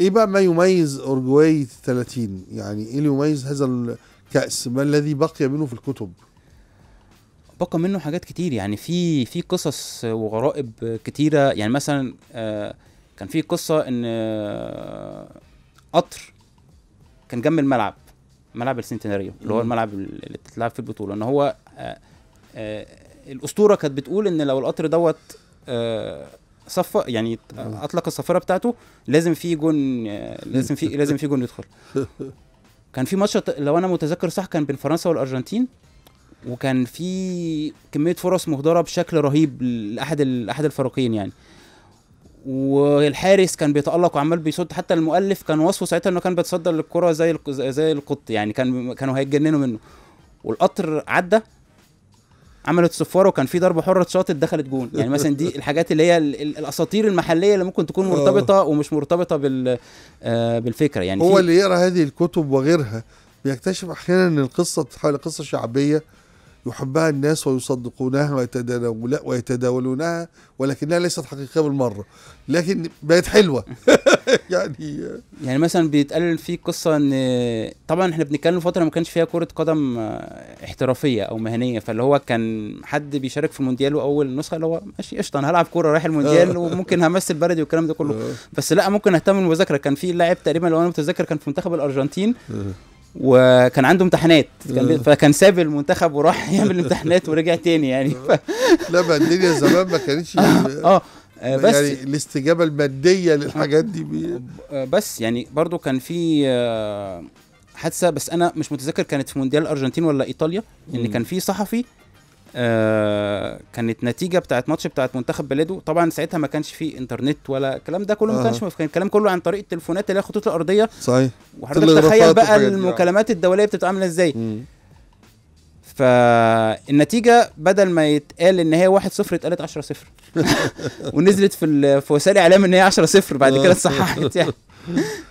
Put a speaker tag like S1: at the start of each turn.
S1: ايه بقى ما يميز اورجواي 30 يعني ايه اللي يميز هذا الكاس ما الذي بقي منه في الكتب
S2: بقى منه حاجات كتير يعني في في قصص وغرائب كتيره يعني مثلا آه، كان في قصه ان آه، قطر كان جنب الملعب ملعب السنتيناريو اللي هو الملعب اللي بتتلعب فيه البطوله ان هو آه، الاسطوره كانت بتقول ان لو القطر دوت صفى يعني اطلق الصفاره بتاعته لازم في جون لازم في لازم في جون يدخل كان في ماتش لو انا متذكر صح كان بين فرنسا والارجنتين وكان في كميه فرص مهدره بشكل رهيب لاحد احد الفريقين يعني والحارس كان بيتالق وعمال بيصد حتى المؤلف كان وصفه ساعتها انه كان بيتصدر للكره زي زي القط يعني كان كانوا هيتجننوا منه والقطر عدى عملت صفاره وكان في ضربه حره اتشاطت دخلت جون يعني مثلا دي الحاجات اللي هي الاساطير المحليه اللي ممكن تكون مرتبطه آه. ومش مرتبطه بال آه، بالفكره يعني هو اللي
S1: يقرا هذه الكتب وغيرها بيكتشف احيانا ان القصه تتحول قصه شعبيه يحبها الناس ويصدقونها ويتداولونها ولكنها ليست حقيقيه بالمره لكن بقت حلوه يعني يعني
S2: مثلا بيتقال في قصه ان طبعا احنا بنتكلم فتره ما كانش فيها كره قدم احترافيه او مهنيه فاللي هو كان حد بيشارك في المونديال واول نسخه اللي هو ماشي قشطه انا هلعب كوره رايح المونديال وممكن همثل بلدي والكلام ده كله بس لا ممكن اهتم بالمذاكره كان في لاعب تقريبا لو انا متذكر كان في منتخب الارجنتين أه. وكان عنده امتحانات كان آه. فكان ساب المنتخب وراح يعمل امتحانات ورجع تاني يعني ف... لا ما
S1: الدنيا زمان ما كانتش آه،, يعني آه،, اه بس يعني الاستجابه الماديه
S2: للحاجات دي بي... بس يعني برضو كان في حادثه بس انا مش متذكر كانت في مونديال الارجنتين ولا ايطاليا ان كان في صحفي آه، كانت نتيجه بتاعت ماتش بتاعت منتخب بلاده طبعا ساعتها ما كانش فيه انترنت ولا الكلام ده كله ما كانش كان آه. الكلام كله عن طريق التليفونات اللي هي الخطوط الارضيه
S1: صحيح وحضرتك تخيل بقى المكالمات
S2: الدوليه بتبقى عامله ازاي فالنتيجه بدل ما يتقال ان هي 1 0 اتقالت 10 0 ونزلت في في وسائل الاعلام ان هي 10 0 بعد كده آه. اتصححت يعني